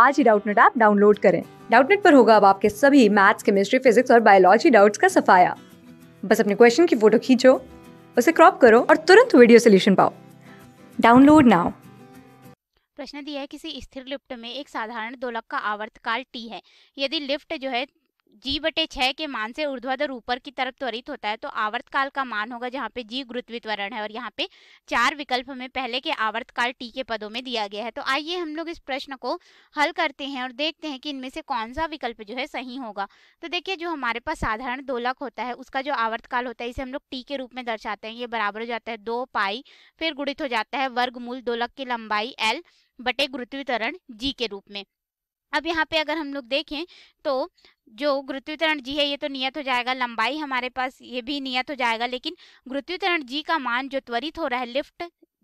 आज ही Doubtnut app download करें डाउटनेट पर होगा अब आपके सभी मैथ्स केमिस्ट्री फिजिक्स और बायोलॉजी डाउट्स का सफाया बस अपने क्वेश्चन की फोटो खींचो उसे क्रॉप करो और तुरंत वीडियो सोल्यूशन पाओ डाउनलोड नाउ प्रश्न दिया है किसी स्थिर लिफ्ट में एक साधारण दोलक का आवर्तकाल टी है यदि लिफ्ट जो है जी बटे छः के मान से ऊर्ध्वाधर ऊपर की तरफ त्वरित होता है तो आवर्त काल का मान होगा जहाँ पे जी गुरुत्वित त्वरण है और यहाँ पे चार विकल्प हमें पहले के आवर्त काल टी के पदों में दिया गया है तो आइए हम लोग इस प्रश्न को हल करते हैं और देखते हैं कि इनमें से कौन सा विकल्प जो है सही होगा तो देखिए जो हमारे पास साधारण दोलक होता है उसका जो आवर्त काल होता है इसे हम लोग टी के रूप में दर्शाते हैं ये बराबर हो जाता है दो पाई फिर गुणित हो जाता है वर्गमूल दोलक की लंबाई एल बटे गुरुत्वीकरण जी के रूप में अब यहाँ पे अगर हम लोग देखें तो जो गुरुत्वीकरण जी है ये तो नियत हो जाएगा लंबाई हमारे पास ये भी नियत हो जाएगा लेकिन गुरुत्वीकरण जी का मान जो त्वरित हो रहा है लिफ्ट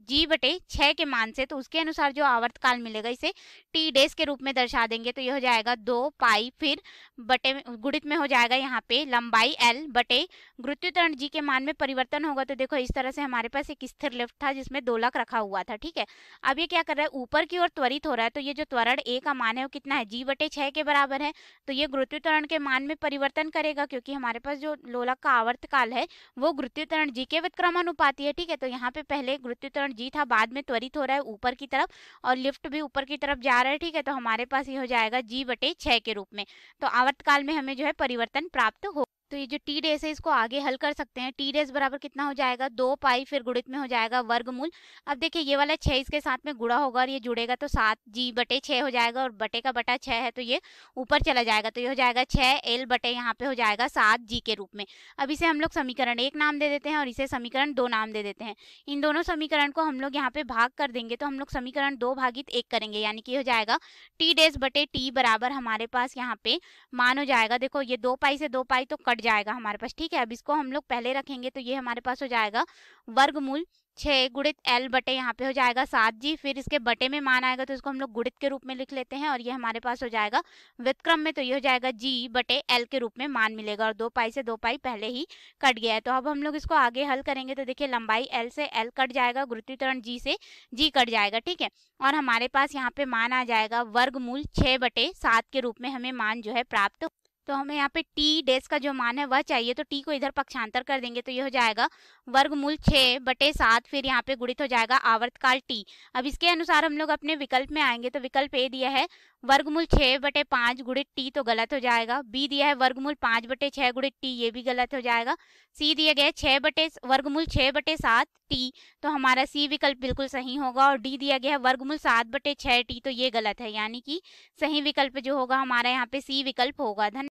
जी बटे छः के मान से तो उसके अनुसार जो आवर्त काल मिलेगा इसे टी डेज के रूप में दर्शा देंगे तो ये हो जाएगा दो पाई फिर बटे गुणित में हो जाएगा यहाँ पे लंबाई एल बटे गुरुत्वीकरण जी के मान में परिवर्तन होगा तो देखो इस तरह से हमारे पास एक स्थिर लिफ्ट था जिसमें दो लाख रखा हुआ था ठीक है अब ये क्या कर रहा है ऊपर की ओर त्वरित हो रहा है तो ये जो त्वरण ए का मान है वो कितना है जी बटे छः के बराबर है तो ये गुरुत्वीकरण के मान में परिवर्तन करेगा क्योंकि हमारे पास जो लोलक का आवर्त काल है वो गुरुत्वीकरण जी के विक्रमानुपाती है ठीक है तो यहाँ पे पहले गुरुत्वीकरण जी था बाद में त्वरित हो रहा है ऊपर की तरफ और लिफ्ट भी ऊपर की तरफ जा रहा है ठीक है तो हमारे पास ये हो जाएगा जी बटे छः के रूप में तो आवर्तकाल में हमें जो है परिवर्तन प्राप्त हो तो ये जो टी डेस है इसको आगे हल कर सकते हैं टी डेस बराबर कितना हो जाएगा दो पाई फिर गुणित में हो जाएगा वर्गमूल अब देखिए ये वाला छः इसके साथ में गुड़ा होगा और ये जुड़ेगा तो सात जी बटे छः हो जाएगा और बटे का बटा छः है तो ये ऊपर चला जाएगा तो ये हो जाएगा छः एल बटे यहाँ पे हो जाएगा सात जी के रूप में अब इसे हम लोग समीकरण एक नाम दे देते हैं और इसे समीकरण दो नाम दे देते हैं इन दोनों समीकरण को हम लोग यहाँ पे भाग कर देंगे तो हम लोग समीकरण दो भागित एक करेंगे यानी कि हो जाएगा टी डेस बटे टी बराबर हमारे पास यहाँ पे मान हो जाएगा देखो ये दो पाई से दो पाई तो कट जाएगा हमारे पास ठीक है अब इसको हम लोग पहले रखेंगे तो ये हमारे पास हो जाएगा वर्गमूल छः गुणित एल बटे यहाँ पे हो जाएगा सात जी फिर इसके बटे में मान आएगा तो इसको हम लोग गुणित के रूप में लिख लेते हैं और ये हमारे पास हो जाएगा व्युतक्रम में तो ये हो जाएगा जी बटे एल के रूप में मान मिलेगा और दो पाई से दो पाई पहले ही कट गया है तो अब हम लोग इसको आगे हल करेंगे तो देखिए लंबाई एल से एल कट जाएगा गुरुत्वीकरण जी से जी कट जाएगा ठीक है और हमारे पास यहाँ पे मान आ जाएगा वर्गमूल छः बटे सात के रूप में हमें मान जो है प्राप्त तो हमें यहाँ पे टी डेस का जो मान है वह चाहिए तो टी को इधर पक्षांतर कर देंगे तो ये हो जाएगा वर्गमूल छः बटे सात फिर यहाँ पे गुणित हो जाएगा आवर्तकाल टी अब इसके अनुसार हम लोग अपने विकल्प में आएंगे तो विकल्प ए दिया है वर्गमूल छः बटे पाँच गुणित टी तो गलत हो जाएगा बी दिया है वर्गमूल पाँच बटे छः गुणित टी ये भी गलत हो जाएगा सी दिया गया है छः बटे वर्गमूल छः बटे सात टी तो हमारा सी विकल्प बिल्कुल सही होगा और डी दिया गया है वर्गमूल सात बटे छः टी तो ये गलत है यानी कि सही विकल्प जो होगा हमारा यहाँ पे सी विकल्प होगा धन्यवाद